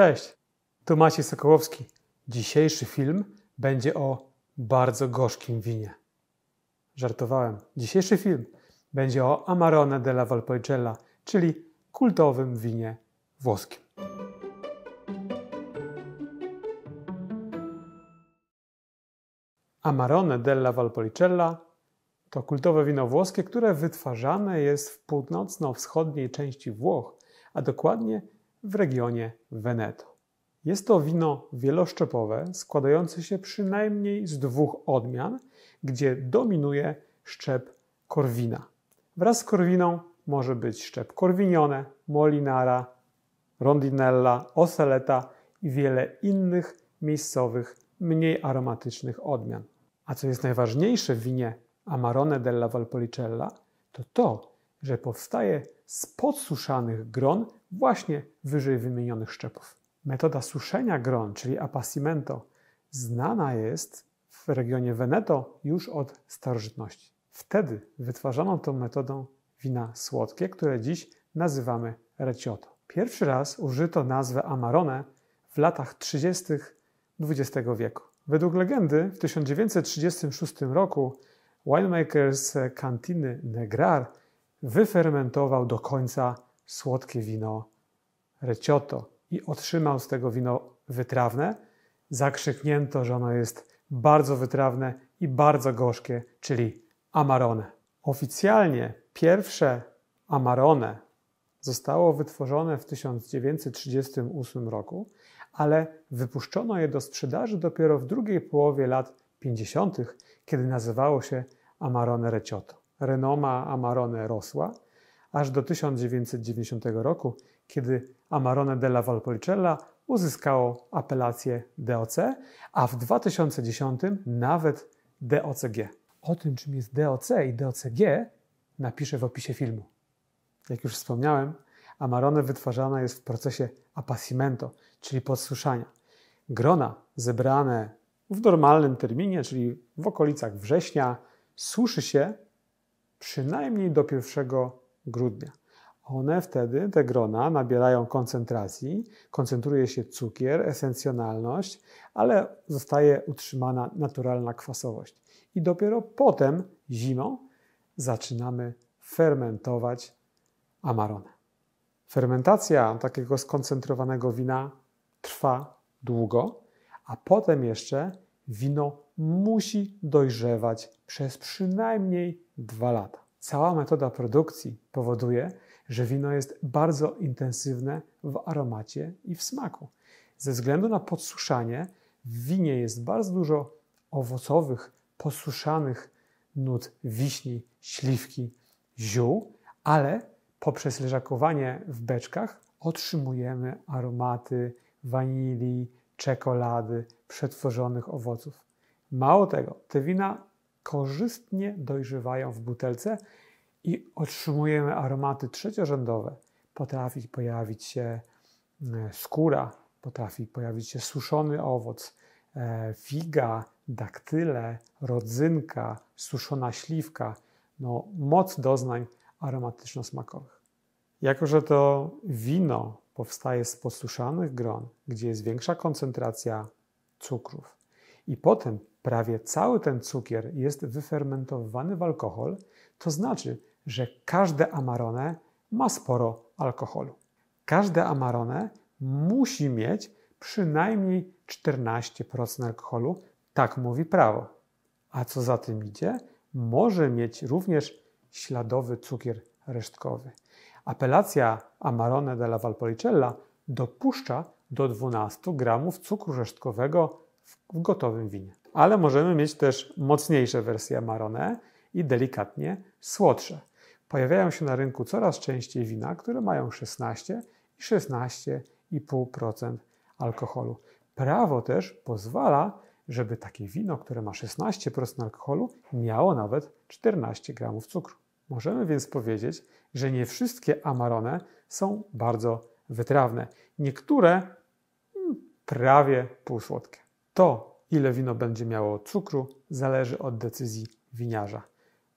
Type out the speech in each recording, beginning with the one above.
Cześć, tu Maciej Sokołowski. Dzisiejszy film będzie o bardzo gorzkim winie. Żartowałem. Dzisiejszy film będzie o Amarone della Valpolicella, czyli kultowym winie włoskim. Amarone della Valpolicella to kultowe wino włoskie, które wytwarzane jest w północno-wschodniej części Włoch, a dokładnie w regionie Veneto. Jest to wino wieloszczepowe, składające się przynajmniej z dwóch odmian, gdzie dominuje szczep korwina. Wraz z korwiną może być szczep korwinione, molinara, rondinella, oseleta i wiele innych miejscowych, mniej aromatycznych odmian. A co jest najważniejsze w winie Amarone della Valpolicella, to to, że powstaje z podsuszanych gron właśnie wyżej wymienionych szczepów. Metoda suszenia gron, czyli apasimento, znana jest w regionie Veneto już od starożytności. Wtedy wytwarzano tą metodą wina słodkie, które dziś nazywamy recioto. Pierwszy raz użyto nazwy amarone w latach 30. XX wieku. Według legendy w 1936 roku winemaker z Cantiny Negrar wyfermentował do końca słodkie wino recioto i otrzymał z tego wino wytrawne. Zakrzyknięto, że ono jest bardzo wytrawne i bardzo gorzkie, czyli amarone. Oficjalnie pierwsze amarone zostało wytworzone w 1938 roku, ale wypuszczono je do sprzedaży dopiero w drugiej połowie lat 50., kiedy nazywało się Amarone Recioto. Renoma Amarone rosła aż do 1990 roku, kiedy Amarone della Valpolicella uzyskało apelację DOC, a w 2010 nawet DOCG. O tym, czym jest DOC i DOCG, napiszę w opisie filmu. Jak już wspomniałem, Amarone wytwarzana jest w procesie appassimento, czyli podsuszania. Grona zebrane w normalnym terminie, czyli w okolicach września, suszy się przynajmniej do pierwszego grudnia. One wtedy, te grona, nabierają koncentracji, koncentruje się cukier, esencjonalność, ale zostaje utrzymana naturalna kwasowość. I dopiero potem, zimą, zaczynamy fermentować amaronę. Fermentacja takiego skoncentrowanego wina trwa długo, a potem jeszcze wino musi dojrzewać przez przynajmniej dwa lata. Cała metoda produkcji powoduje, że wino jest bardzo intensywne w aromacie i w smaku. Ze względu na podsuszanie w winie jest bardzo dużo owocowych, posuszanych nut wiśni, śliwki, ziół, ale poprzez leżakowanie w beczkach otrzymujemy aromaty wanilii, czekolady, przetworzonych owoców. Mało tego, te wina korzystnie dojrzewają w butelce i otrzymujemy aromaty trzeciorzędowe. Potrafi pojawić się e, skóra, potrafi pojawić się suszony owoc, e, figa, daktyle, rodzynka, suszona śliwka. No, moc doznań aromatyczno-smakowych. Jako, że to wino powstaje z posuszanych gron, gdzie jest większa koncentracja cukrów, i potem prawie cały ten cukier jest wyfermentowany w alkohol, to znaczy, że każde amarone ma sporo alkoholu. Każde amarone musi mieć przynajmniej 14% alkoholu, tak mówi prawo. A co za tym idzie, może mieć również śladowy cukier resztkowy. Apelacja Amarone della Valpolicella dopuszcza do 12 gramów cukru resztkowego w gotowym winie ale możemy mieć też mocniejsze wersje Amarone i delikatnie słodsze. Pojawiają się na rynku coraz częściej wina, które mają 16 i 16,5% alkoholu. Prawo też pozwala, żeby takie wino, które ma 16% alkoholu, miało nawet 14 gramów cukru. Możemy więc powiedzieć, że nie wszystkie amarone są bardzo wytrawne. Niektóre mm, prawie półsłodkie. To, Ile wino będzie miało cukru, zależy od decyzji winiarza.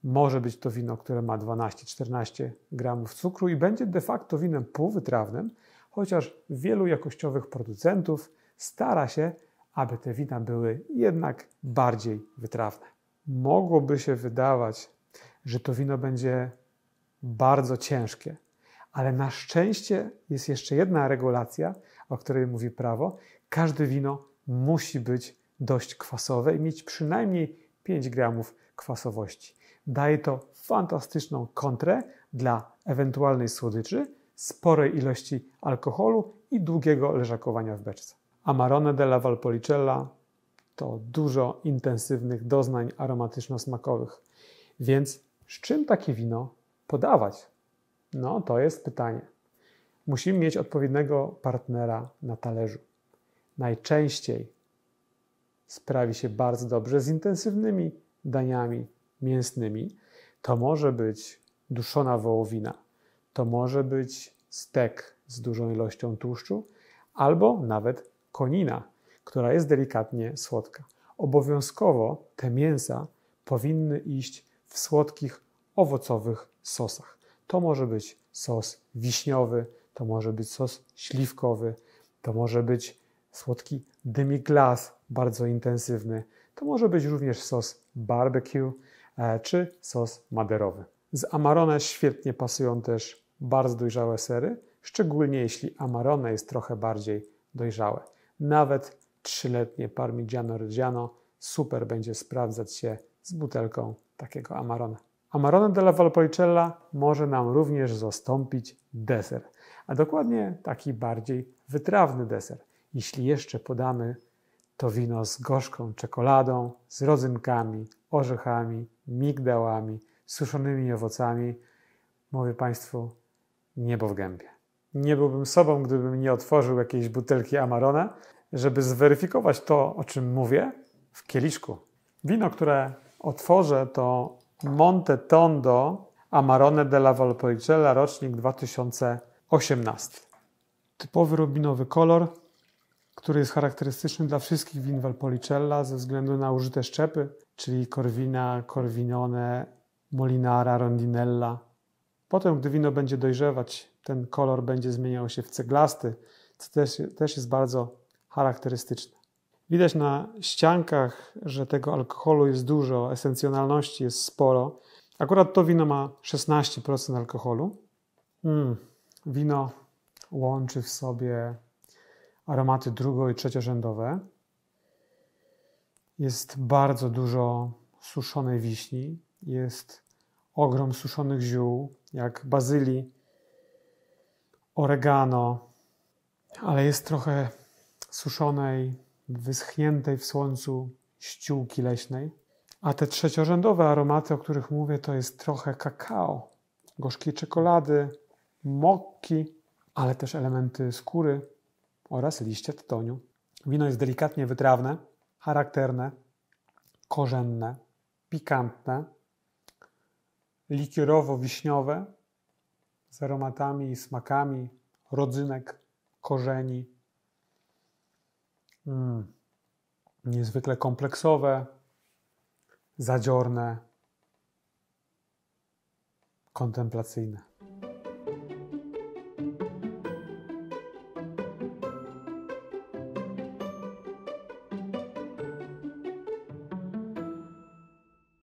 Może być to wino, które ma 12-14 gramów cukru i będzie de facto winem półwytrawnym, chociaż wielu jakościowych producentów stara się, aby te wina były jednak bardziej wytrawne. Mogłoby się wydawać, że to wino będzie bardzo ciężkie, ale na szczęście jest jeszcze jedna regulacja, o której mówi prawo. Każde wino musi być dość kwasowe i mieć przynajmniej 5 gramów kwasowości. Daje to fantastyczną kontrę dla ewentualnej słodyczy, sporej ilości alkoholu i długiego leżakowania w beczce. Amarone della Valpolicella to dużo intensywnych doznań aromatyczno-smakowych. Więc z czym takie wino podawać? No, to jest pytanie. Musimy mieć odpowiedniego partnera na talerzu. Najczęściej sprawi się bardzo dobrze z intensywnymi daniami mięsnymi. To może być duszona wołowina, to może być stek z dużą ilością tłuszczu, albo nawet konina, która jest delikatnie słodka. Obowiązkowo te mięsa powinny iść w słodkich, owocowych sosach. To może być sos wiśniowy, to może być sos śliwkowy, to może być słodki dymiglas bardzo intensywny. To może być również sos barbecue e, czy sos maderowy. Z amarone świetnie pasują też bardzo dojrzałe sery, szczególnie jeśli amarone jest trochę bardziej dojrzałe. Nawet trzyletnie parmigiano reggiano super będzie sprawdzać się z butelką takiego amarone. Amarone della Valpolicella może nam również zastąpić deser, a dokładnie taki bardziej wytrawny deser. Jeśli jeszcze podamy to wino z gorzką czekoladą, z rodzynkami, orzechami, migdałami, suszonymi owocami. Mówię Państwu, niebo w gębie. Nie byłbym sobą, gdybym nie otworzył jakiejś butelki Amarone, żeby zweryfikować to, o czym mówię, w kieliszku. Wino, które otworzę, to Monte Tondo Amarone della Valpolicella, rocznik 2018. Typowy rubinowy kolor, który jest charakterystyczny dla wszystkich win Valpolicella ze względu na użyte szczepy, czyli Corvina, Corvinone, Molinara, Rondinella. Potem, gdy wino będzie dojrzewać, ten kolor będzie zmieniał się w ceglasty, co też, też jest bardzo charakterystyczne. Widać na ściankach, że tego alkoholu jest dużo, esencjonalności jest sporo. Akurat to wino ma 16% alkoholu. Mm, wino łączy w sobie aromaty drugo- i trzeciorzędowe. Jest bardzo dużo suszonej wiśni, jest ogrom suszonych ziół, jak bazylii, oregano, ale jest trochę suszonej, wyschniętej w słońcu ściółki leśnej. A te trzeciorzędowe aromaty, o których mówię, to jest trochę kakao, gorzkiej czekolady, mokki, ale też elementy skóry, oraz liście tytoniu. Wino jest delikatnie wytrawne, charakterne, korzenne, pikantne, likierowo-wiśniowe z aromatami i smakami rodzynek, korzeni. Mm. Niezwykle kompleksowe, zadziorne, kontemplacyjne.